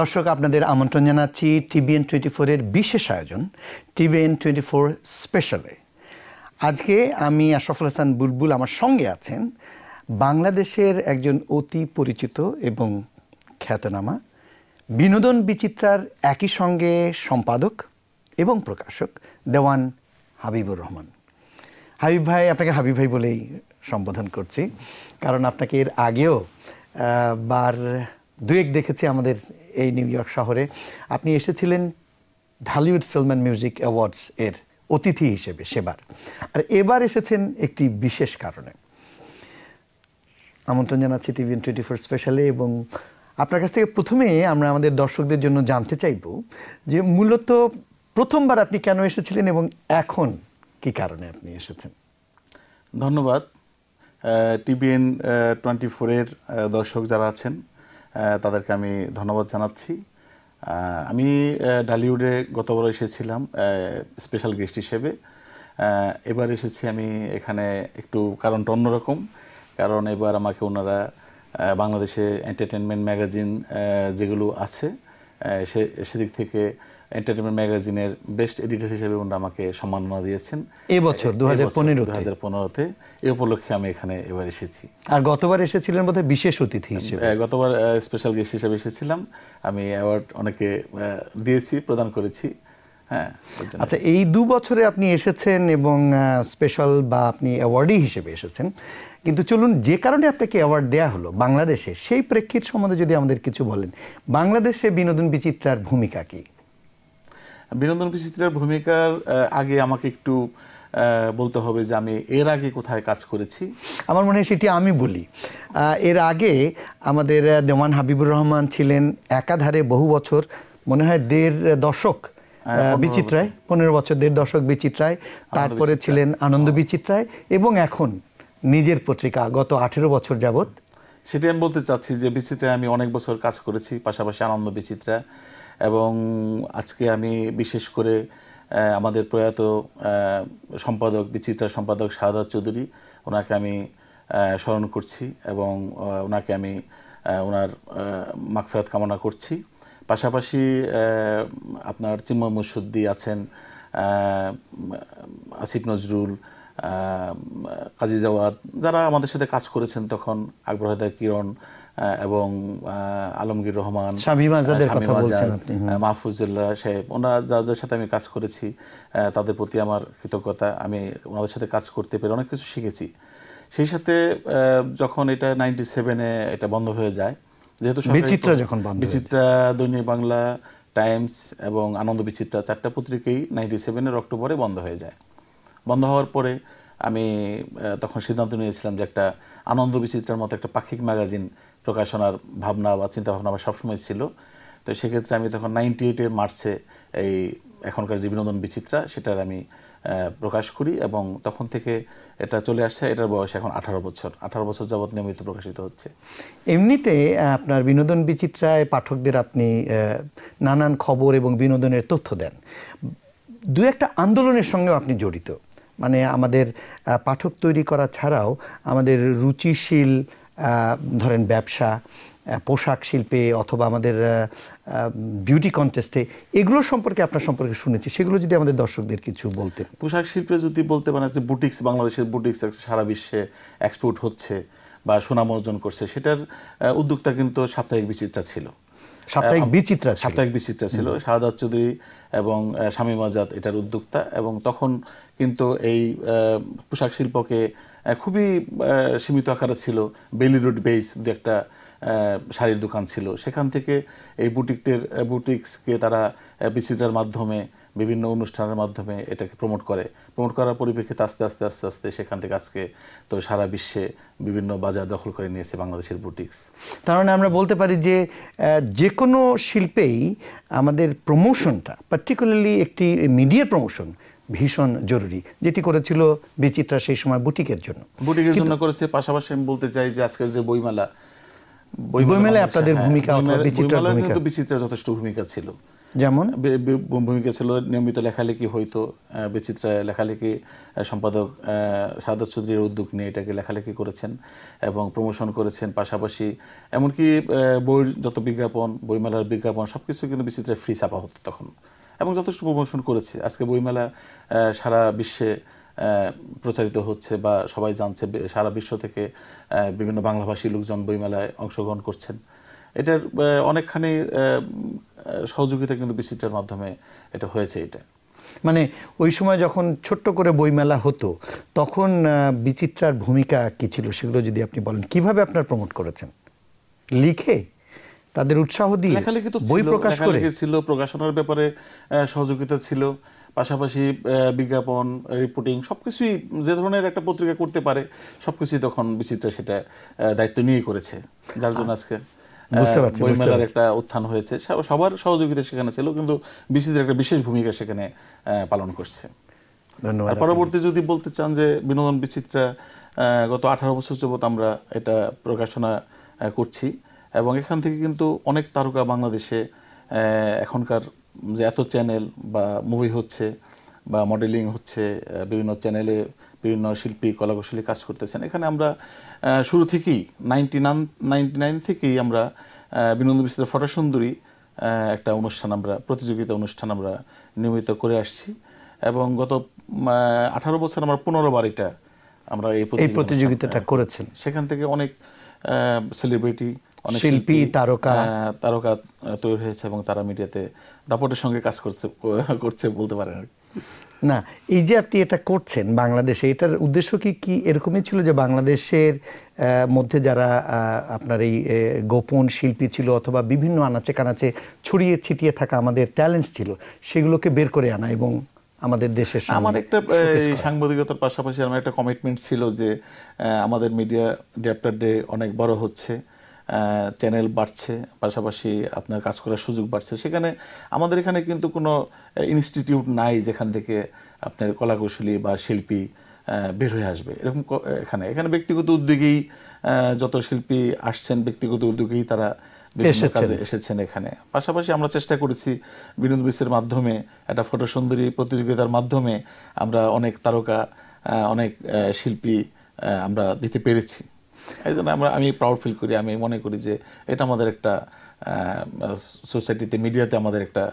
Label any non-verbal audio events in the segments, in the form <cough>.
দর্শক আপনাদের আমন্ত্রণ জানাচ্ছি টিবিএন টোয়েন্টি ফোরের বিশেষ আয়োজন টিবিএন টোয়েন্টি ফোর স্পেশালে আজকে আমি আশরাফুল হাসান বুলবুল আমার সঙ্গে আছেন বাংলাদেশের একজন অতি পরিচিত এবং খ্যাতনামা বিনোদন বিচিত্রার একই সঙ্গে সম্পাদক এবং প্রকাশক দেওয়ান হাবিবুর রহমান হাবিব ভাই আপনাকে হাবিব ভাই বলেই সম্বোধন করছি কারণ আপনাকে এর আগেও বার দুয়েক দেখেছি আমাদের এই নিউ ইয়র্ক শহরে আপনি এসেছিলেন Dhallywood film and music awards এর অতিথি হিসেবে সেবার আর এবার এসেছেন একটি বিশেষ কারণে আমন্ত্রণ জানাচ্ছি টিভি টোয়েন্টি ফোর স্পেশালে এবং আপনার কাছ থেকে প্রথমে আমরা আমাদের দর্শকদের জন্য জানতে চাইব যে মূলত প্রথমবার আপনি কেন এসেছিলেন এবং এখন কি কারণে আপনি এসেছেন ধন্যবাদ টিভিএন টোয়েন্টি ফোরের দর্শক যারা আছেন তাদেরকে আমি ধন্যবাদ জানাচ্ছি আমি ডালিউডে গতবার এসেছিলাম স্পেশাল গেস্ট হিসেবে এবার এসেছি আমি এখানে একটু কারণটা অন্যরকম কারণ এবার আমাকে ওনারা বাংলাদেশে এন্টারটেনমেন্ট ম্যাগাজিন যেগুলো আছে সে সেদিক থেকে এন্টারটেনমেন্ট ম্যাগাজিনের বেস্ট এডিটর হিসেবে ওনারা আমাকে সম্মাননা দিয়েছেন এবছর দু হাজার পনেরো দু হাজার পনেরোতে এই উপলক্ষে আমি এখানে এবার এসেছি আর গতবার এসেছিলেন বোধহয় বিশেষ অতিথি হিসেবে গতবার স্পেশাল গেস্ট হিসেবে এসেছিলাম আমি অ্যাওয়ার্ড অনেকে দিয়েছি প্রদান করেছি হ্যাঁ আচ্ছা এই দু বছরে আপনি এসেছেন এবং স্পেশাল বা আপনি অ্যাওয়ার্ডি হিসেবে এসেছেন কিন্তু চলুন যে কারণে আপনাকে অ্যাওয়ার্ড দেওয়া হলো বাংলাদেশে সেই প্রেক্ষিত সম্বন্ধে যদি আমাদের কিছু বলেন বাংলাদেশে বিনোদন বিচিত্রার ভূমিকা কী বিনোদন বিচিত্রার ভূমিকার আগে আমাকে একটু বলতে হবে যে আমি এর আগে কোথায় কাজ করেছি আমার মনে হয় সেটি আমি বলি এর আগে আমাদের দেওয়ান হাবিবুর রহমান ছিলেন একাধারে বহু বছর মনে হয় দেড় দশক হ্যাঁ, বিচিত্রায় পনেরো বছর দেড় দশক বিচিত্রায় তারপরে ছিলেন আনন্দ বিচিত্রায় এবং এখন নিজের পত্রিকা গত আঠেরো বছর যাবৎ সেটি আমি বলতে চাচ্ছি যে বিচিত্রায় আমি অনেক বছর কাজ করেছি পাশাপাশি আনন্দ বিচিত্রা এবং আজকে আমি বিশেষ করে আমাদের প্রয়াত সম্পাদক বিচিত্রা সম্পাদক শাহাদ চৌধুরী ওনাকে আমি স্মরণ করছি এবং ওনাকে আমি ওনার মাকফেরাত কামনা করছি পাশাপাশি আপনার চিম্ম মুসুদ্দি আছেন আসিফ নজরুল কাজী জাওয়াদ যারা আমাদের সাথে কাজ করেছেন তখন আকবর হায়দার কিরণ এবং আলমগীর রহমান হ্যাঁ। মাহফুজুল্লাহ সাহেব ওনারা যাদের সাথে আমি কাজ করেছি তাদের প্রতি আমার কৃতজ্ঞতা আমি ওনাদের সাথে কাজ করতে পেরে অনেক কিছু শিখেছি সেই সাথে যখন এটা নাইনটি সেভেনে এটা বন্ধ হয়ে যায় যেহেতু বিচিত্রা যখন বিচিত্রা দৈনিক বাংলা টাইমস এবং আনন্দ বিচিত্রা চারটা পত্রিকাই নাইনটি সেভেনের অক্টোবরে বন্ধ হয়ে যায় বন্ধ হওয়ার পরে আমি তখন সিদ্ধান্ত নিয়েছিলাম যে একটা আনন্দ বিচিত্রার মতো একটা পাক্ষিক ম্যাগাজিন প্রকাশনার ভাবনা বা চিন্তাভাবনা আমার সবসময় ছিল তো সেক্ষেত্রে আমি তখন নাইনটি এইটের মার্চে এই এখনকার যে বিনোদন বিচিত্রা সেটার আমি প্রকাশ করি এবং তখন থেকে এটা চলে আসছে এটার বয়স এখন আঠারো বছর আঠারো বছর যাবৎ নিয়মিত প্রকাশিত হচ্ছে এমনিতে আপনার বিনোদন বিচিত্রায় পাঠকদের আপনি নানান খবর এবং বিনোদনের তথ্য দেন দু একটা আন্দোলনের সঙ্গেও আপনি জড়িত মানে আমাদের পাঠক তৈরি করা ছাড়াও আমাদের রুচিশীল ধরেন ব্যবসা পোশাক শিল্পে অথবা আমাদের বিউটি কন্টেস্টে এগুলো সম্পর্কে আপনার সম্পর্কে শুনেছি সেগুলো যদি আমাদের দর্শকদের কিছু বলতে পোশাক শিল্পে যদি বলতে পারেন যে বুটিক্স বাংলাদেশের বুটিক্স সারা বিশ্বে এক্সপোর্ট হচ্ছে বা সুনাম অর্জন করছে সেটার উদ্যোক্তা কিন্তু সাপ্তাহিক বিচিত্রা ছিল সাপ্তাহিক বিচিত্রা সাপ্তাহিক বিচিত্রা ছিল শাহাদ চৌধুরী এবং শামীম আজাদ এটার উদ্যোক্তা এবং তখন কিন্তু এই পোশাক শিল্পকে খুবই সীমিত আকারে ছিল বেলি রোড বেস দু একটা শাড়ির দোকান ছিল সেখান থেকে এই বুটিকটের বুটিক্সকে তারা বিচিত্রার মাধ্যমে বিভিন্ন অনুষ্ঠানের মাধ্যমে এটাকে প্রমোট করে প্রমোট করার পরিপ্রেক্ষিতে আস্তে আস্তে আস্তে আস্তে সেখান থেকে আজকে তো সারা বিশ্বে বিভিন্ন বাজার দখল করে নিয়েছে বাংলাদেশের বুটিক্স তার মানে আমরা বলতে পারি যে যে কোনো শিল্পেই আমাদের প্রমোশনটা পার্টিকুলারলি একটি মিডিয়ার প্রমোশন ভীষণ জরুরি যেটি করেছিল বিচিত্রা সেই সময় বুটিকের জন্য বুটিকের জন্য করেছে পাশাপাশি আমি বলতে চাই যে আজকের যে বইমেলা বইমেলায় আপনাদের হ্যাঁ, ভূমিকা বিচিত্রার ভূমিকা বিচিত্রা যথেষ্ট ভূমিকা ছিল যেমন ভূমিকা ছিল নিয়মিত লেখালেখি হয়তো বিচিত্রা লেখালেখি সম্পাদক সাদাত চৌধুরীর উদ্যোগ নিয়ে এটাকে লেখালেখি করেছেন এবং প্রমোশন করেছেন পাশাপাশি এমনকি বইয়ের যত বিজ্ঞাপন বইমেলার বিজ্ঞাপন সব কিছু কিন্তু বিচিত্রা ফ্রি ছাপা হতো তখন এবং যথেষ্ট প্রমোশন করেছে আজকে বইমেলা সারা বিশ্বে প্রচারিত হচ্ছে বা সবাই জানছে সারা বিশ্ব থেকে বিভিন্ন বাংলাভাষী লোকজন বইমেলায় অংশগ্রহণ করছেন এটার অনেকখানি সহযোগিতা কিন্তু বিচিত্রার মাধ্যমে এটা হয়েছে এটা মানে ওই সময় যখন ছোট্ট করে বইমেলা হতো তখন বিচিত্রার ভূমিকা কী ছিল সেগুলো যদি আপনি বলেন কিভাবে আপনার প্রমোট করেছেন লিখে তাদের উৎসাহ দিয়ে বই প্রকাশ করে ছিল প্রকাশনার ব্যাপারে সহযোগিতা ছিল পাশাপাশি বিজ্ঞাপন রিপোর্টিং সবকিছুই যে ধরনের একটা পত্রিকা করতে পারে সবকিছুই তখন বিচিত্র সেটা দায়িত্ব নিয়ে করেছে যার জন্য আজকে বইমেলার একটা উত্থান হয়েছে সবার সহযোগিতা সেখানে ছিল কিন্তু বিচিত্রা একটা বিশেষ ভূমিকা সেখানে পালন করছে ধন্যবাদ পরবর্তী যদি বলতে চান যে বিনোদন বিচিত্রা গত আঠারো বছর যাবৎ আমরা এটা প্রকাশনা করছি এবং এখান থেকে কিন্তু অনেক তারকা বাংলাদেশে এখনকার যে এত চ্যানেল বা মুভি হচ্ছে বা মডেলিং হচ্ছে বিভিন্ন চ্যানেলে বিভিন্ন শিল্পী কলাকৌশলী কাজ করতেছেন এখানে আমরা শুরু থেকেই নাইনটি নাইন নাইনটি নাইন থেকেই আমরা বিনোদন বিশ্বের ফটোসুন্দরী একটা অনুষ্ঠান আমরা প্রতিযোগিতা অনুষ্ঠান আমরা নিয়মিত করে আসছি এবং গত আঠারো বছর আমরা পনেরো বার এটা আমরা এই প্রতিযোগিতাটা করেছেন সেখান থেকে অনেক সেলিব্রিটি অনেক শিল্পী তারকা হ্যাঁ, তারকা তৈরি হয়েছে এবং তারা মিডিয়াতে দাপটের সঙ্গে কাজ করছে <laughs> করছে বলতে পারেন আর না এই যে আপনি এটা করছেন বাংলাদেশে এটার উদ্দেশ্য কি কি এরকমই ছিল যে বাংলাদেশের মধ্যে যারা আপনার এই গোপন শিল্পী ছিল অথবা বিভিন্ন আনাচে কানাচে ছড়িয়ে ছিটিয়ে থাকা আমাদের ট্যালেন্টস ছিল সেগুলোকে বের করে আনা এবং আমাদের দেশের আমার একটা সাংবাদিকতার পাশাপাশি আমার একটা কমিটমেন্ট ছিল যে আমাদের মিডিয়া ড্যাপ্টার ডে অনেক বড় হচ্ছে চ্যানেল বাড়ছে পাশাপাশি আপনার কাজ করার সুযোগ বাড়ছে সেখানে আমাদের এখানে কিন্তু কোনো ইনস্টিটিউট নাই যেখান থেকে আপনার কলাকৌশলী বা শিল্পী বের হয়ে আসবে এরকম এখানে এখানে ব্যক্তিগত উদ্যোগেই যত শিল্পী আসছেন ব্যক্তিগত উদ্যোগেই তারা কাজে এসেছেন এখানে পাশাপাশি আমরা চেষ্টা করেছি বিনোদ বিশ্বের মাধ্যমে একটা ফটো সুন্দরী প্রতিযোগিতার মাধ্যমে আমরা অনেক তারকা অনেক শিল্পী আমরা দিতে পেরেছি এই জন্য আমরা আমি প্রাউড ফিল করি আমি মনে করি যে এটা আমাদের একটা সোসাইটিতে মিডিয়াতে আমাদের একটা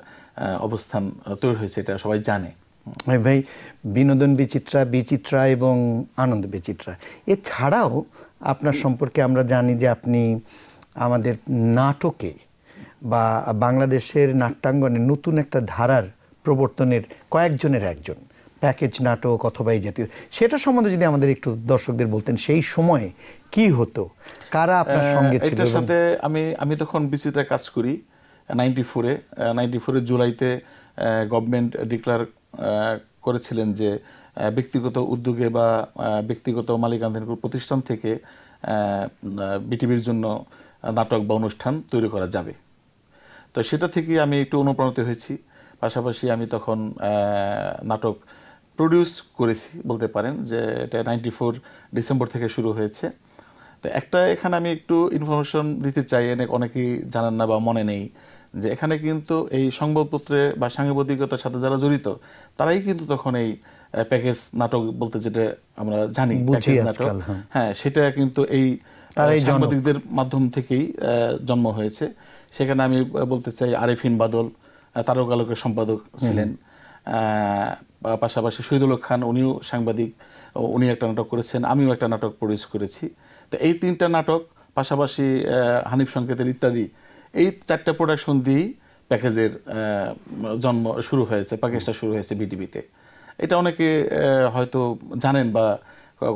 অবস্থান তৈরি হয়েছে এটা সবাই জানে ভাই বিনোদন বিচিত্রা বিচিত্রা এবং আনন্দ বিচিত্রা এছাড়াও আপনার সম্পর্কে আমরা জানি যে আপনি আমাদের নাটকে বা বাংলাদেশের নাট্যাঙ্গনে নতুন একটা ধারার প্রবর্তনের কয়েকজনের একজন প্যাকেজ নাটক অথবা এই জাতীয় সেটা সম্বন্ধে যদি আমাদের একটু দর্শকদের বলতেন সেই সময়ে কি হতো কারা আপনার সঙ্গে ছিল এটার সাথে আমি আমি তখন বিসিতে কাজ করি নাইনটি ফোরে নাইনটি ফোরে জুলাইতে গভর্নমেন্ট ডিক্লার করেছিলেন যে ব্যক্তিগত উদ্যোগে বা ব্যক্তিগত মালিকানাধীন প্রতিষ্ঠান থেকে বিটিভির জন্য নাটক বা অনুষ্ঠান তৈরি করা যাবে তো সেটা থেকে আমি একটু অনুপ্রাণিত হয়েছি পাশাপাশি আমি তখন নাটক প্রডিউস করেছি বলতে পারেন যে এটা নাইনটি ফোর ডিসেম্বর থেকে শুরু হয়েছে তো একটা এখানে আমি একটু ইনফরমেশন দিতে চাই অনেক অনেকেই জানান না বা মনে নেই যে এখানে কিন্তু এই সংবাদপত্রে বা সাংবাদিকতার সাথে যারা জড়িত তারাই কিন্তু তখন এই প্যাকেজ নাটক বলতে যেটা আমরা জানি নাটক হ্যাঁ।, হ্যাঁ সেটা কিন্তু এই সাংবাদিকদের মাধ্যম থেকেই জন্ম হয়েছে সেখানে আমি বলতে চাই আরিফিন বাদল তারকালোকের সম্পাদক ছিলেন পাশাপাশি শহীদুল খান উনিও সাংবাদিক উনি একটা নাটক করেছেন আমিও একটা নাটক প্রডিউস করেছি তো এই তিনটা নাটক পাশাপাশি হানিফ সংকেতের ইত্যাদি এই চারটা প্রোডাকশন দিয়েই প্যাকেজের জন্ম শুরু হয়েছে প্যাকেজটা শুরু হয়েছে বিটিভিতে এটা অনেকে হয়তো জানেন বা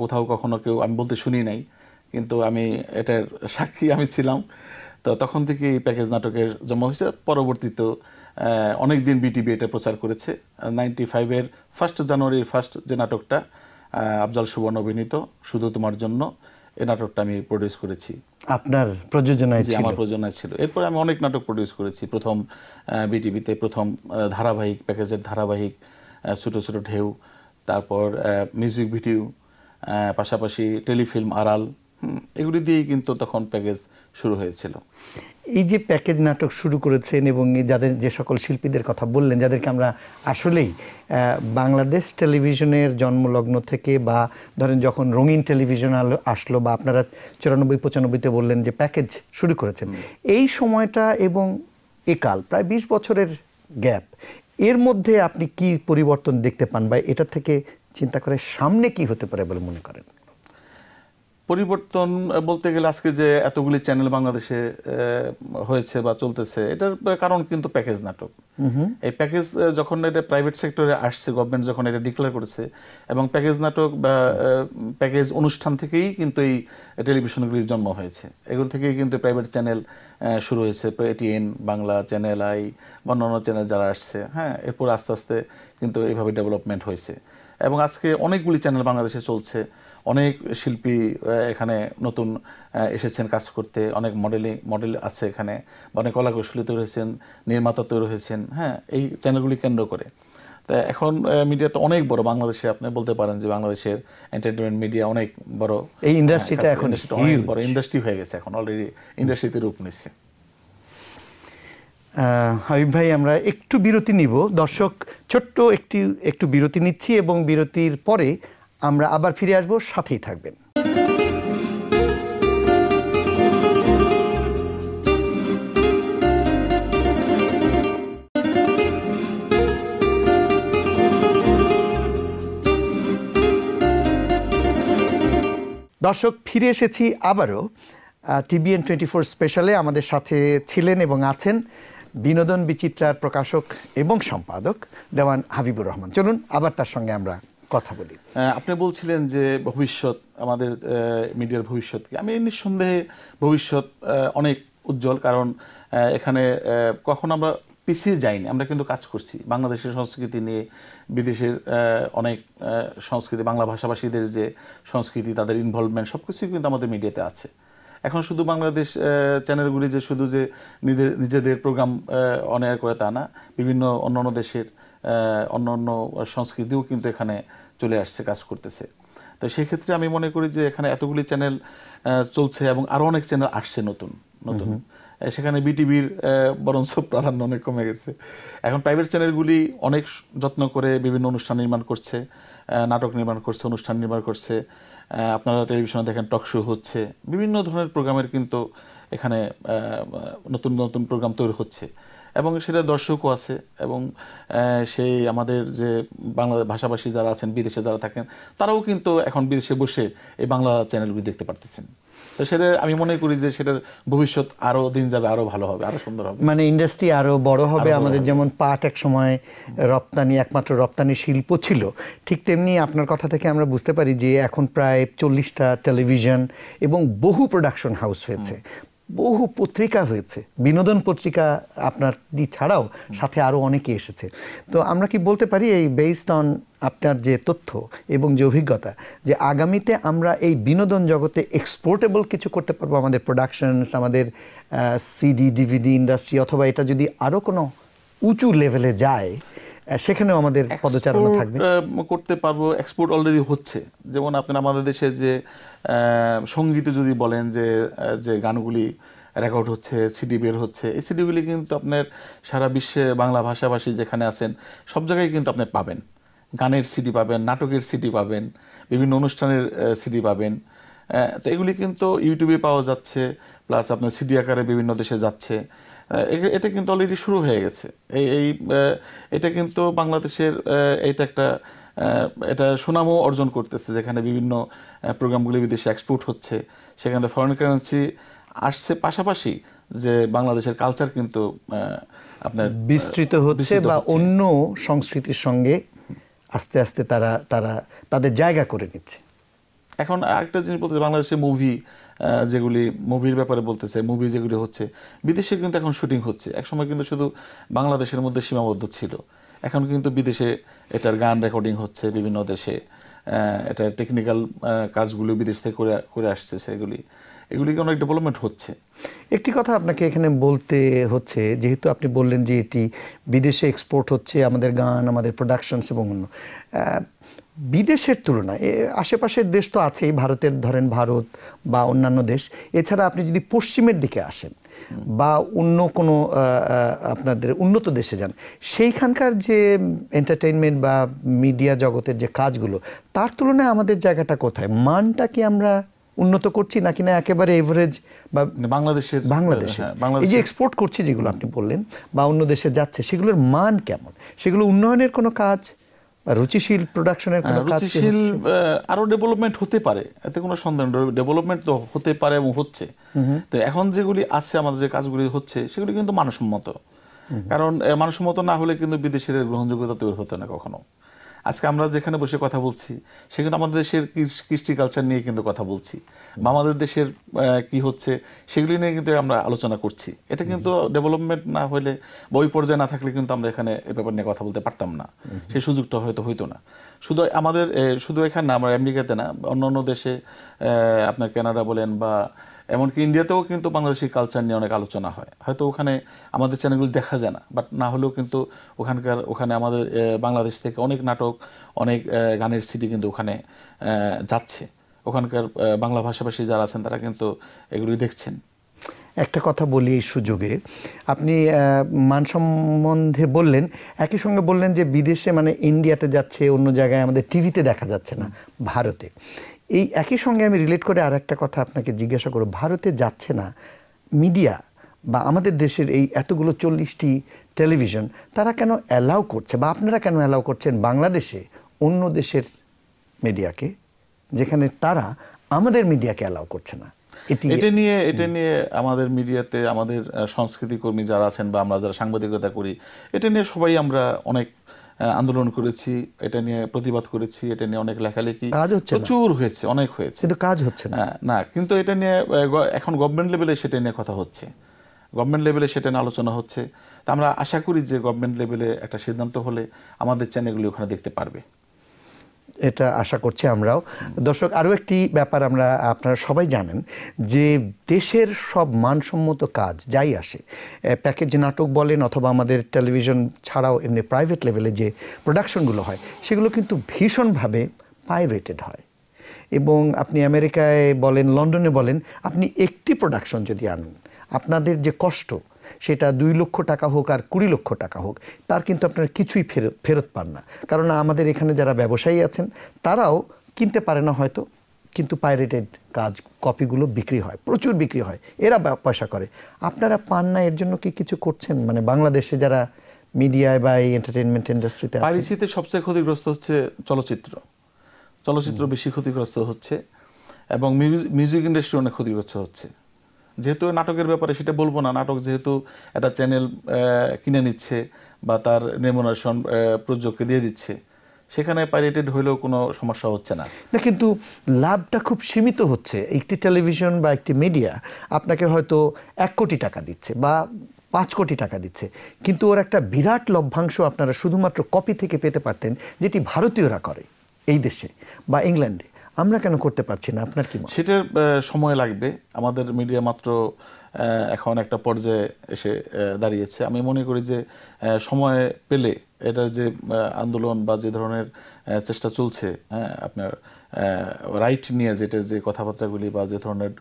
কোথাও কখনো কেউ আমি বলতে শুনি নাই কিন্তু আমি এটার সাক্ষী আমি ছিলাম তো তখন থেকে এই প্যাকেজ নাটকের জন্ম হয়েছে পরবর্তীতেও অনেক দিন বিটিভি এটা প্রচার করেছে নাইনটি ফাইভের ফার্স্ট জানুয়ারির ফার্স্ট যে নাটকটা আফজাল সুবর্ণ অভিনীত শুধু তোমার জন্য এই নাটকটা আমি প্রডিউস করেছি আপনার প্রযোজনায় ছিল আমার প্রযোজনায় ছিল এরপর আমি অনেক নাটক প্রডিউস করেছি প্রথম বিটিভিতে প্রথম ধারাবাহিক প্যাকেজের ধারাবাহিক ছোট ছোট ঢেউ তারপর মিউজিক ভিডিও পাশাপাশি টেলিফিল্ম আড়াল এগুলি দিয়েই কিন্তু তখন প্যাকেজ শুরু হয়েছিল এই যে প্যাকেজ নাটক শুরু করেছেন এবং যাদের যে সকল শিল্পীদের কথা বললেন যাদেরকে আমরা আসলেই বাংলাদেশ টেলিভিশনের জন্মলগ্ন থেকে বা ধরেন যখন রঙিন টেলিভিশন আলো আসলো বা আপনারা চুরানব্বই পঁচানব্বইতে বললেন যে প্যাকেজ শুরু করেছেন এই সময়টা এবং একাল প্রায় ২০ বছরের গ্যাপ এর মধ্যে আপনি কি পরিবর্তন দেখতে পান বা এটা থেকে চিন্তা করে সামনে কি হতে পারে বলে মনে করেন পরিবর্তন বলতে গেলে আজকে যে এতগুলি চ্যানেল বাংলাদেশে হয়েছে বা চলতেছে এটার কারণ কিন্তু প্যাকেজ নাটক এই প্যাকেজ যখন এটা প্রাইভেট সেক্টরে আসছে গভর্নমেন্ট যখন এটা ডিক্লেয়ার করেছে এবং প্যাকেজ নাটক বা প্যাকেজ অনুষ্ঠান থেকেই কিন্তু এই টেলিভিশনগুলির জন্ম হয়েছে এগুলো থেকেই কিন্তু প্রাইভেট চ্যানেল শুরু হয়েছে এটিএন বাংলা চ্যানেল আই অন্যান্য চ্যানেল যারা আসছে হ্যাঁ এরপর আস্তে আস্তে কিন্তু এইভাবে ডেভেলপমেন্ট হয়েছে এবং আজকে অনেকগুলি চ্যানেল বাংলাদেশে চলছে অনেক শিল্পী এখানে নতুন এসেছেন কাজ করতে অনেক মডেলিং মডেল আছে এখানে অনেক কলা কৌশলী তৈরি হয়েছেন নির্মাতা তৈরি হয়েছেন হ্যাঁ এই চ্যানেলগুলি কেন্দ্র করে তা এখন মিডিয়া তো অনেক বড় বাংলাদেশে আপনি বলতে পারেন যে বাংলাদেশের এন্টারটেনমেন্ট মিডিয়া অনেক বড় এই ইন্ডাস্ট্রিটা হ্যাঁ, এখন অনেক বড় ইন্ডাস্ট্রি হয়ে গেছে এখন অলরেডি ইন্ডাস্ট্রিতে রূপ নিচ্ছে হাবিব ভাই আমরা একটু বিরতি নিব দর্শক ছোট্ট একটি একটু বিরতি নিচ্ছি এবং বিরতির পরে আমরা আবার ফিরে আসব সাথেই থাকবেন দর্শক ফিরে এসেছি আবারও টিবিএন টোয়েন্টি ফোর স্পেশালে আমাদের সাথে ছিলেন এবং আছেন বিনোদন বিচিত্রার প্রকাশক এবং সম্পাদক দেওয়ান হাবিবুর রহমান চলুন আবার তার সঙ্গে আমরা কথা বলি আপনি বলছিলেন যে ভবিষ্যৎ আমাদের মিডিয়ার ভবিষ্যৎ কি আমি নিঃসন্দেহে ভবিষ্যৎ অনেক উজ্জ্বল কারণ এখানে কখন আমরা পিছিয়ে যাইনি আমরা কিন্তু কাজ করছি বাংলাদেশের সংস্কৃতি নিয়ে বিদেশের অনেক সংস্কৃতি বাংলা ভাষাভাষীদের যে সংস্কৃতি তাদের ইনভলভমেন্ট সব কিছুই কিন্তু আমাদের মিডিয়াতে আছে এখন শুধু বাংলাদেশ চ্যানেলগুলি যে শুধু যে নিজেদের প্রোগ্রাম অনেয়ার করে তা না বিভিন্ন অন্যান্য দেশের অন্য অন্য সংস্কৃতিও কিন্তু এখানে চলে আসছে কাজ করতেছে তো সেক্ষেত্রে আমি মনে করি যে এখানে এতগুলি চ্যানেল চলছে এবং আরও অনেক চ্যানেল আসছে নতুন নতুন সেখানে বিটিভির বরঞ্চ প্রাধান্য অনেক কমে গেছে এখন প্রাইভেট চ্যানেলগুলি অনেক যত্ন করে বিভিন্ন অনুষ্ঠান নির্মাণ করছে নাটক নির্মাণ করছে অনুষ্ঠান নির্মাণ করছে আপনারা টেলিভিশনে দেখেন টক শো হচ্ছে বিভিন্ন ধরনের প্রোগ্রামের কিন্তু এখানে নতুন নতুন প্রোগ্রাম তৈরি হচ্ছে এবং সেটা দর্শকও আছে এবং সেই আমাদের যে বাংলা ভাষাভাষী যারা আছেন বিদেশে যারা থাকেন তারাও কিন্তু এখন বিদেশে বসে এই বাংলা চ্যানেলগুলি দেখতে পারতেছেন তো সেটা আমি মনে করি যে সেটার ভবিষ্যৎ আরও দিন যাবে আরও ভালো হবে আরও সুন্দর হবে মানে ইন্ডাস্ট্রি আরও বড় হবে আমাদের যেমন পাট এক সময় রপ্তানি একমাত্র রপ্তানি শিল্প ছিল ঠিক তেমনি আপনার কথা থেকে আমরা বুঝতে পারি যে এখন প্রায় চল্লিশটা টেলিভিশন এবং বহু প্রোডাকশন হাউস হয়েছে বহু পত্রিকা হয়েছে বিনোদন পত্রিকা আপনার ছাড়াও সাথে আরও অনেকে এসেছে তো আমরা কি বলতে পারি এই বেসড অন আপনার যে তথ্য এবং যে অভিজ্ঞতা যে আগামীতে আমরা এই বিনোদন জগতে এক্সপোর্টেবল কিছু করতে পারবো আমাদের প্রোডাকশনস আমাদের সিডি ডিভিডি ইন্ডাস্ট্রি অথবা এটা যদি আরও কোনো উঁচু লেভেলে যায় সেখানেও আমাদের পদচারণা থাকবে করতে পারবো এক্সপোর্ট অলরেডি হচ্ছে যেমন আপনি আমাদের দেশে যে সঙ্গীতে যদি বলেন যে যে গানগুলি রেকর্ড হচ্ছে সিডি বের হচ্ছে এই সিডিগুলি কিন্তু আপনার সারা বিশ্বে বাংলা ভাষাভাষী যেখানে আছেন সব জায়গায় কিন্তু আপনি পাবেন গানের সিডি পাবেন নাটকের সিডি পাবেন বিভিন্ন অনুষ্ঠানের সিডি পাবেন তো এগুলি কিন্তু ইউটিউবে পাওয়া যাচ্ছে প্লাস আপনার সিডি আকারে বিভিন্ন দেশে যাচ্ছে এটা কিন্তু অলরেডি শুরু হয়ে গেছে এই এই এটা কিন্তু বাংলাদেশের এটা একটা এটা সুনামও অর্জন করতেছে যেখানে বিভিন্ন প্রোগ্রামগুলি বিদেশে এক্সপোর্ট হচ্ছে সেখানে ফরেন কারেন্সি আসছে পাশাপাশি যে বাংলাদেশের কালচার কিন্তু আপনার বিস্তৃত হচ্ছে বা অন্য সংস্কৃতির সঙ্গে আস্তে আস্তে তারা তারা তাদের জায়গা করে নিচ্ছে এখন আরেকটা জিনিস বলতে বাংলাদেশে মুভি যেগুলি মুভির ব্যাপারে বলতেছে মুভি যেগুলি হচ্ছে বিদেশে কিন্তু এখন শুটিং হচ্ছে একসময় কিন্তু শুধু বাংলাদেশের মধ্যে সীমাবদ্ধ ছিল এখন কিন্তু বিদেশে এটার গান রেকর্ডিং হচ্ছে বিভিন্ন দেশে এটা টেকনিক্যাল কাজগুলো বিদেশ থেকে করে করে আসছে সেগুলি এগুলিকে অনেক ডেভেলপমেন্ট হচ্ছে একটি কথা আপনাকে এখানে বলতে হচ্ছে যেহেতু আপনি বললেন যে এটি বিদেশে এক্সপোর্ট হচ্ছে আমাদের গান আমাদের প্রোডাকশনস এবং অন্য বিদেশের তুলনায় এ আশেপাশের দেশ তো আছেই ভারতের ধরেন ভারত বা অন্যান্য দেশ এছাড়া আপনি যদি পশ্চিমের দিকে আসেন বা অন্য কোনো আপনাদের উন্নত দেশে যান সেইখানকার যে এন্টারটেনমেন্ট বা মিডিয়া জগতের যে কাজগুলো তার তুলনায় আমাদের জায়গাটা কোথায় মানটা কি আমরা উন্নত করছি নাকি না একেবারে এভারেজ বা মানে বাংলাদেশের বাংলাদেশে হ্যাঁ, এই যে এক্সপোর্ট করছি যেগুলো আপনি বললেন বা অন্য দেশে যাচ্ছে সেগুলোর মান কেমন সেগুলো উন্নয়নের কোনো কাজ রুচিশীল প্রোডাকশনের হ্যাঁ, রুচিশীল আরও ডেভেলপমেন্ট হতে পারে এতে কোনো সন্দেহ ডেভেলপমেন্ট তো হতে পারে এবং হচ্ছে তো এখন যেগুলি আছে আমাদের যে কাজগুলি হচ্ছে সেগুলি কিন্তু মানসম্মত কারণ মানসম্মত না হলে কিন্তু বিদেশের গ্রহণযোগ্যতা তৈরি হতো না কখনো আজকে আমরা যেখানে বসে কথা বলছি সে কিন্তু আমাদের দেশের কৃষ্টি কালচার নিয়ে কিন্তু কথা বলছি বা আমাদের দেশের কি হচ্ছে সেগুলি নিয়ে কিন্তু আমরা আলোচনা করছি এটা কিন্তু ডেভেলপমেন্ট না হলে বই পর্যায়ে না থাকলে কিন্তু আমরা এখানে এ ব্যাপার নিয়ে কথা বলতে পারতাম না সেই সুযোগটা হয়তো হইতো না শুধু আমাদের শুধু এখানে না আমরা আমেরিকাতে না অন্য অন্য দেশে আপনার কানাডা বলেন বা এমনকি ইন্ডিয়াতেও কিন্তু বাংলাদেশি কালচার নিয়ে অনেক আলোচনা হয় হয়তো ওখানে আমাদের চ্যানেলগুলি দেখা যায় না বাট না হলেও কিন্তু ওখানকার ওখানে আমাদের বাংলাদেশ থেকে অনেক নাটক অনেক গানের সিডি কিন্তু ওখানে যাচ্ছে ওখানকার বাংলা ভাষাভাষী যারা আছেন তারা কিন্তু এগুলি দেখছেন একটা কথা বলি এই সুযোগে আপনি মান সম্বন্ধে বললেন একই সঙ্গে বললেন যে বিদেশে মানে ইন্ডিয়াতে যাচ্ছে অন্য জায়গায় আমাদের টিভিতে দেখা যাচ্ছে না ভারতে এই একই সঙ্গে আমি রিলেট করে আর একটা কথা আপনাকে জিজ্ঞাসা করব ভারতে যাচ্ছে না মিডিয়া বা আমাদের দেশের এই এতগুলো চল্লিশটি টেলিভিশন তারা কেন অ্যালাউ করছে বা আপনারা কেন অ্যালাউ করছেন বাংলাদেশে অন্য দেশের মিডিয়াকে যেখানে তারা আমাদের মিডিয়াকে অ্যালাউ করছে না এটা নিয়ে এটা নিয়ে আমাদের মিডিয়াতে আমাদের সংস্কৃতি কর্মী যারা আছেন বা আমরা যারা সাংবাদিকতা করি এটা নিয়ে সবাই আমরা অনেক আন্দোলন করেছি এটা নিয়ে প্রতিবাদ করেছি এটা নিয়ে অনেক লেখালেখি কাজ হচ্ছে প্রচুর হয়েছে অনেক হয়েছে কিন্তু কাজ হচ্ছে না হ্যাঁ, না কিন্তু এটা নিয়ে এখন গভর্নমেন্ট লেভেলে সেটা নিয়ে কথা হচ্ছে গভর্নমেন্ট লেভেলে সেটা নিয়ে আলোচনা হচ্ছে তা আমরা আশা করি যে গভর্নমেন্ট লেভেলে একটা সিদ্ধান্ত হলে আমাদের চ্যানেলগুলি ওখানে দেখতে পারবে এটা আশা করছি আমরাও দর্শক আরও একটি ব্যাপার আমরা আপনারা সবাই জানেন যে দেশের সব মানসম্মত কাজ যাই আসে প্যাকেজ নাটক বলেন অথবা আমাদের টেলিভিশন ছাড়াও এমনি প্রাইভেট লেভেলে যে প্রোডাকশনগুলো হয় সেগুলো কিন্তু ভীষণভাবে পাইরেটেড হয় এবং আপনি আমেরিকায় বলেন লন্ডনে বলেন আপনি একটি প্রোডাকশন যদি আনেন আপনাদের যে কষ্ট সেটা দুই লক্ষ টাকা হোক আর কুড়ি লক্ষ টাকা হোক তার কিন্তু আপনারা কিছুই ফেরত ফেরত পান না কারণ আমাদের এখানে যারা ব্যবসায়ী আছেন তারাও কিনতে পারে না হয়তো কিন্তু পাইরেটেড কাজ কপিগুলো বিক্রি হয় প্রচুর বিক্রি হয় এরা পয়সা করে আপনারা পান না এর জন্য কি কিছু করছেন মানে বাংলাদেশে যারা মিডিয়ায় বা এই এন্টারটেনমেন্ট ইন্ডাস্ট্রিতে পাইরেসিতে সবচেয়ে ক্ষতিগ্রস্ত হচ্ছে চলচ্চিত্র চলচ্চিত্র বেশি ক্ষতিগ্রস্ত হচ্ছে এবং মিউজিক ইন্ডাস্ট্রি অনেক ক্ষতিগ্রস্ত হচ্ছে যেহেতু নাটকের ব্যাপারে সেটা বলবো না নাটক যেহেতু একটা চ্যানেল কিনে নিচ্ছে বা তার রেমুনারেশন প্রযোজককে দিয়ে দিচ্ছে সেখানে পাইরেটেড হলেও কোনো সমস্যা হচ্ছে না না কিন্তু লাভটা খুব সীমিত হচ্ছে একটি টেলিভিশন বা একটি মিডিয়া আপনাকে হয়তো এক কোটি টাকা দিচ্ছে বা পাঁচ কোটি টাকা দিচ্ছে কিন্তু ওর একটা বিরাট লভ্যাংশ আপনারা শুধুমাত্র কপি থেকে পেতে পারতেন যেটি ভারতীয়রা করে এই দেশে বা ইংল্যান্ডে আমরা কেন করতে পারছি না আপনার কি সেটার সময় লাগবে আমাদের মিডিয়া মাত্র এখন একটা পর্যায়ে এসে দাঁড়িয়েছে আমি মনে করি যে সময় পেলে এটার যে আন্দোলন বা যে ধরনের চেষ্টা চলছে হ্যাঁ আপনার রাইট নিয়ে যেটার যে কথাবার্তাগুলি বা যে ধরনের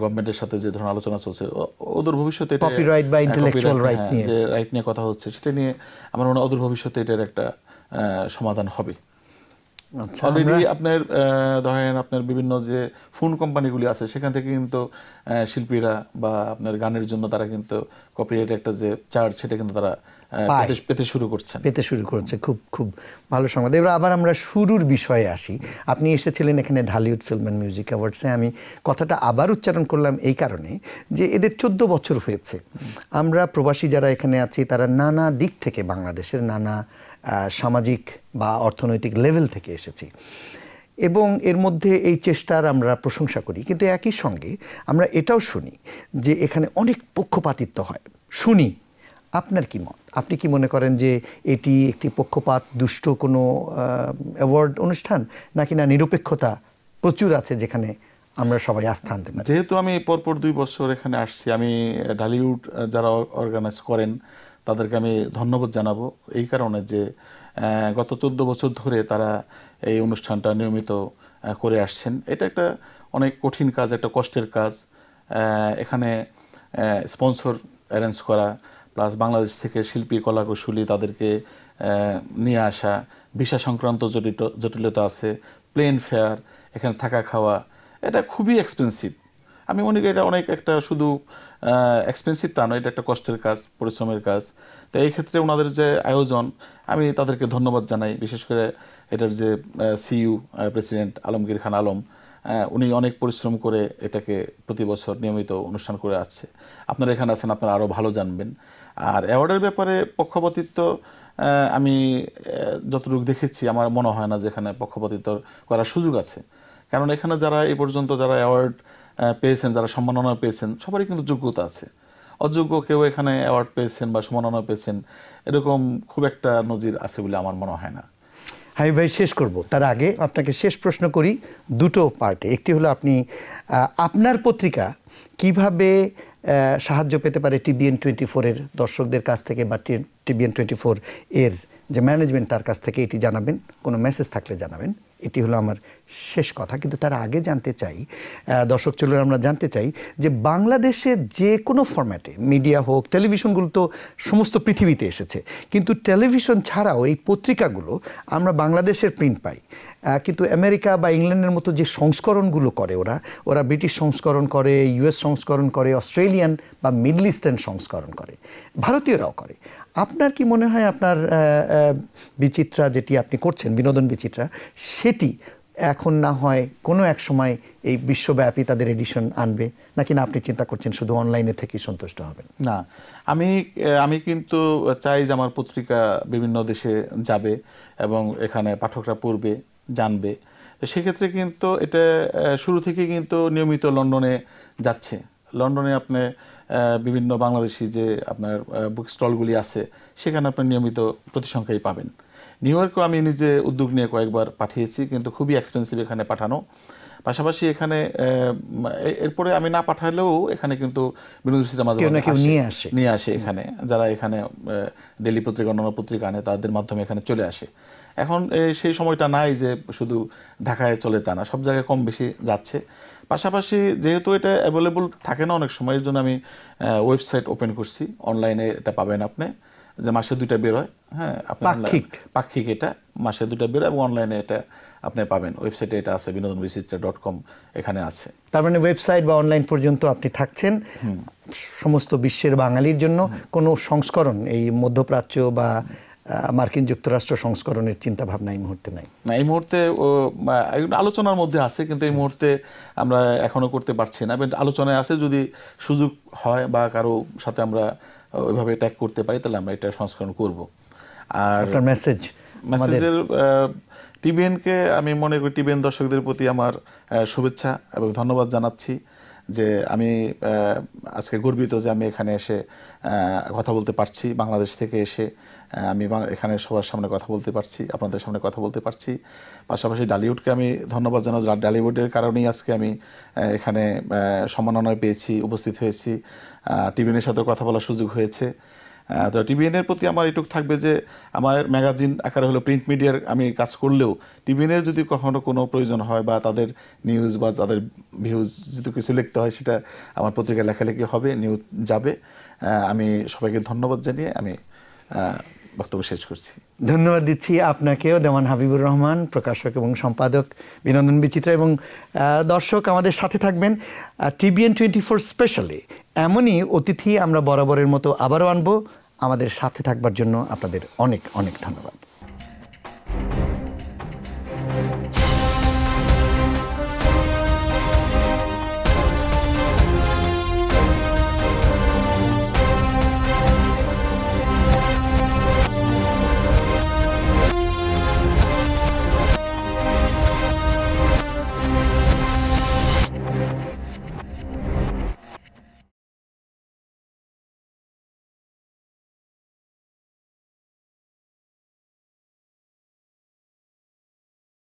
গভর্নমেন্টের সাথে যে ধরনের আলোচনা চলছে ওদের ভবিষ্যতে রাইট হ্যাঁ, হ্যাঁ, নিয়ে যে রাইট নিয়ে কথা হচ্ছে সেটা নিয়ে আমার মনে হয় ওদের ভবিষ্যতে এটার একটা সমাধান হবে অলরেডি আচ্ছা, আপনার ধরেন আপনার বিভিন্ন যে ফোন কোম্পানিগুলি আছে সেখান থেকে কিন্তু শিল্পীরা বা আপনার গানের জন্য তারা কিন্তু কপিরাইট একটা যে চার্জ সেটা কিন্তু তারা পেতে শুরু করছেন পেতে শুরু করছে খুব খুব ভালো সংবাদ এবার আবার আমরা শুরুর বিষয়ে আসি আপনি এসেছিলেন এখানে ঢালিউড ফিল্ম অ্যান্ড মিউজিক অ্যাওয়ার্ডসে আমি কথাটা আবার উচ্চারণ করলাম এই কারণে যে এদের চোদ্দ বছর হয়েছে আমরা প্রবাসী যারা এখানে আছি তারা নানা দিক থেকে বাংলাদেশের নানা সামাজিক বা অর্থনৈতিক লেভেল থেকে এসেছি এবং এর মধ্যে এই চেষ্টার আমরা প্রশংসা করি কিন্তু একই সঙ্গে আমরা এটাও শুনি যে এখানে অনেক পক্ষপাতিত্ব হয় শুনি আপনার কি মত আপনি কি মনে করেন যে এটি একটি পক্ষপাত দুষ্ট কোনো অ্যাওয়ার্ড অনুষ্ঠান নাকি না নিরপেক্ষতা প্রচুর আছে যেখানে আমরা সবাই আস্থা আনতে পারি যেহেতু আমি পরপর দুই বছর এখানে আসছি আমি ঢালিউড যারা অর্গানাইজ করেন তাদেরকে আমি ধন্যবাদ জানাবো এই কারণে যে গত চোদ্দ বছর ধরে তারা এই অনুষ্ঠানটা নিয়মিত করে আসছেন এটা একটা অনেক কঠিন কাজ একটা কষ্টের কাজ এখানে স্পন্সর অ্যারেঞ্জ করা প্লাস বাংলাদেশ থেকে শিল্পী কলাকুশলী তাদেরকে নিয়ে আসা ভিসা সংক্রান্ত জটিল জটিলতা আছে প্লেন ফেয়ার এখানে থাকা খাওয়া এটা খুবই এক্সপেন্সিভ আমি মনে করি এটা অনেক একটা শুধু এক্সপেন্সিভ তা নয় এটা একটা কষ্টের কাজ পরিশ্রমের কাজ তো এই ক্ষেত্রে ওনাদের যে আয়োজন আমি তাদেরকে ধন্যবাদ জানাই বিশেষ করে এটার যে CU president e Alamgir Khan Alam উনি অনেক পরিশ্রম করে এটাকে প্রতি বছর নিয়মিত অনুষ্ঠান করে আসছে আপনারা এখানে আছেন আপনারা আরও ভালো জানবেন আর অ্যাওয়ার্ডের ব্যাপারে পক্ষপাতিত্ব আমি যতটুকু দেখেছি আমার মনে হয় না যে এখানে পক্ষপাতিত্ব করার সুযোগ আছে কারণ এখানে যারা এ পর্যন্ত যারা অ্যাওয়ার্ড পেয়েছেন যারা সম্মাননা পেয়েছেন সবারই কিন্তু যোগ্যতা আছে অযোগ্য কেউ এখানে অ্যাওয়ার্ড পেয়েছেন বা সম্মাননা পেয়েছেন এরকম খুব একটা নজির আছে বলে আমার মনে হয় না হাই ভাই শেষ করব তার আগে আপনাকে শেষ প্রশ্ন করি দুটো পার্টে একটি হলো আপনি আপনার পত্রিকা কিভাবে সাহায্য পেতে পারে টিবিএন টোয়েন্টি ফোরের দর্শকদের কাছ থেকে বা টিবিএন টোয়েন্টি ফোর এর যে ম্যানেজমেন্ট তার কাছ থেকে এটি জানাবেন কোনো মেসেজ থাকলে জানাবেন এটি হলো আমার শেষ কথা কিন্তু তার আগে জানতে চাই দর্শক চলে আমরা জানতে চাই যে বাংলাদেশে যে কোনো ফর্ম্যাটে মিডিয়া হোক টেলিভিশনগুলো তো সমস্ত পৃথিবীতে এসেছে কিন্তু টেলিভিশন ছাড়াও এই পত্রিকাগুলো আমরা বাংলাদেশের প্রিন্ট পাই কিন্তু আমেরিকা বা ইংল্যান্ডের মতো যে সংস্করণগুলো করে ওরা ওরা ব্রিটিশ সংস্করণ করে ইউএস সংস্করণ করে অস্ট্রেলিয়ান বা মিডল ইস্টার্ন সংস্করণ করে ভারতীয়রাও করে আপনার কি মনে হয় আপনার বিচিত্রা যেটি আপনি করছেন বিনোদন বিচিত্রা সেটি এখন না হয় কোনো এক সময় এই বিশ্বব্যাপী তাদের এডিশন আনবে নাকি না আপনি চিন্তা করছেন শুধু অনলাইনে থেকেই সন্তুষ্ট হবেন না আমি আমি কিন্তু চাই যে আমার পত্রিকা বিভিন্ন দেশে যাবে এবং এখানে পাঠকরা পড়বে জানবে তো সেক্ষেত্রে কিন্তু এটা শুরু থেকে কিন্তু নিয়মিত লন্ডনে যাচ্ছে লন্ডনে আপনি বিভিন্ন বাংলাদেশি যে আপনার বুক স্টলগুলি আছে সেখানে আপনি নিয়মিত প্রতিসংখ্যাই পাবেন নিউ ইয়র্কেও আমি নিজে উদ্যোগ নিয়ে কয়েকবার পাঠিয়েছি কিন্তু খুবই এক্সপেন্সিভ এখানে পাঠানো পাশাপাশি এখানে এরপরে আমি না পাঠালেও এখানে কিন্তু বিনোদন সিনেমা নিয়ে আসে নিয়ে আসে এখানে যারা এখানে ডেলি পত্রিকা অন্যান্য পত্রিকা আনে তাদের মাধ্যমে এখানে চলে আসে এখন সেই সময়টা নাই যে শুধু ঢাকায় চলে তা না সব জায়গায় কম বেশি যাচ্ছে পাশাপাশি যেহেতু এটা অ্যাভেলেবল থাকে না অনেক সময়ের জন্য আমি ওয়েবসাইট ওপেন করছি অনলাইনে এটা পাবেন আপনি যে মাসে দুইটা বেরোয় হ্যাঁ পাক্ষিক পাক্ষিক এটা মাসে দুটা বেরোয় এবং অনলাইনে এটা আপনি পাবেন ওয়েবসাইটে এটা আছে বিনোদন বিচিত্রা ডট কম এখানে আছে তার মানে ওয়েবসাইট বা অনলাইন পর্যন্ত আপনি থাকছেন সমস্ত বিশ্বের বাঙালির জন্য কোনো সংস্করণ এই মধ্যপ্রাচ্য বা মার্কিন যুক্তরাষ্ট্র সংস্করণের চিন্তা ভাবনা এই মুহূর্তে নাই না এই মুহূর্তে আলোচনার মধ্যে আছে কিন্তু এই মুহূর্তে আমরা এখনো করতে পারছি না আলোচনায় আছে যদি সুযোগ হয় বা কারো সাথে আমরা ওইভাবে ট্যাগ করতে পারি তাহলে আমরা এটা সংস্করণ করব আর মেসেজ মেসেজের টিবিএনকে uh, আমি মনে করি টিভিএন দর্শকদের প্রতি আমার uh, শুভেচ্ছা এবং ধন্যবাদ জানাচ্ছি যে আমি uh, আজকে গর্বিত যে আমি এখানে এসে কথা বলতে পারছি বাংলাদেশ থেকে এসে আমি এখানে সবার সামনে কথা বলতে পারছি আপনাদের সামনে কথা বলতে পারছি পাশাপাশি ডালিউডকে আমি ধন্যবাদ জানাই ডালিউডের কারণেই আজকে আমি এখানে সম্মাননা পেয়েছি উপস্থিত হয়েছি টিভিনের সাথে কথা বলার সুযোগ হয়েছে তো টিভিএনের প্রতি আমার এটুক থাকবে যে আমার ম্যাগাজিন আকারে হলো প্রিন্ট মিডিয়ার আমি কাজ করলেও টিভিএনের যদি কখনো কোনো প্রয়োজন হয় বা তাদের নিউজ বা তাদের ভিউজ যদি কিছু লিখতে হয় সেটা আমার পত্রিকায় লেখালেখি হবে নিউজ যাবে আমি সবাইকে ধন্যবাদ জানিয়ে আমি বক্তব্য শেষ করছি ধন্যবাদ দিচ্ছি আপনাকেও দেওয়ান হাবিবুর রহমান প্রকাশক এবং সম্পাদক বিনোদন বিচিত্র এবং দর্শক আমাদের সাথে থাকবেন টিবিএন টোয়েন্টি ফোর স্পেশালি এমনই অতিথি আমরা বরাবরের মতো আবারও আনবো আমাদের সাথে থাকবার জন্য আপনাদের অনেক অনেক ধন্যবাদ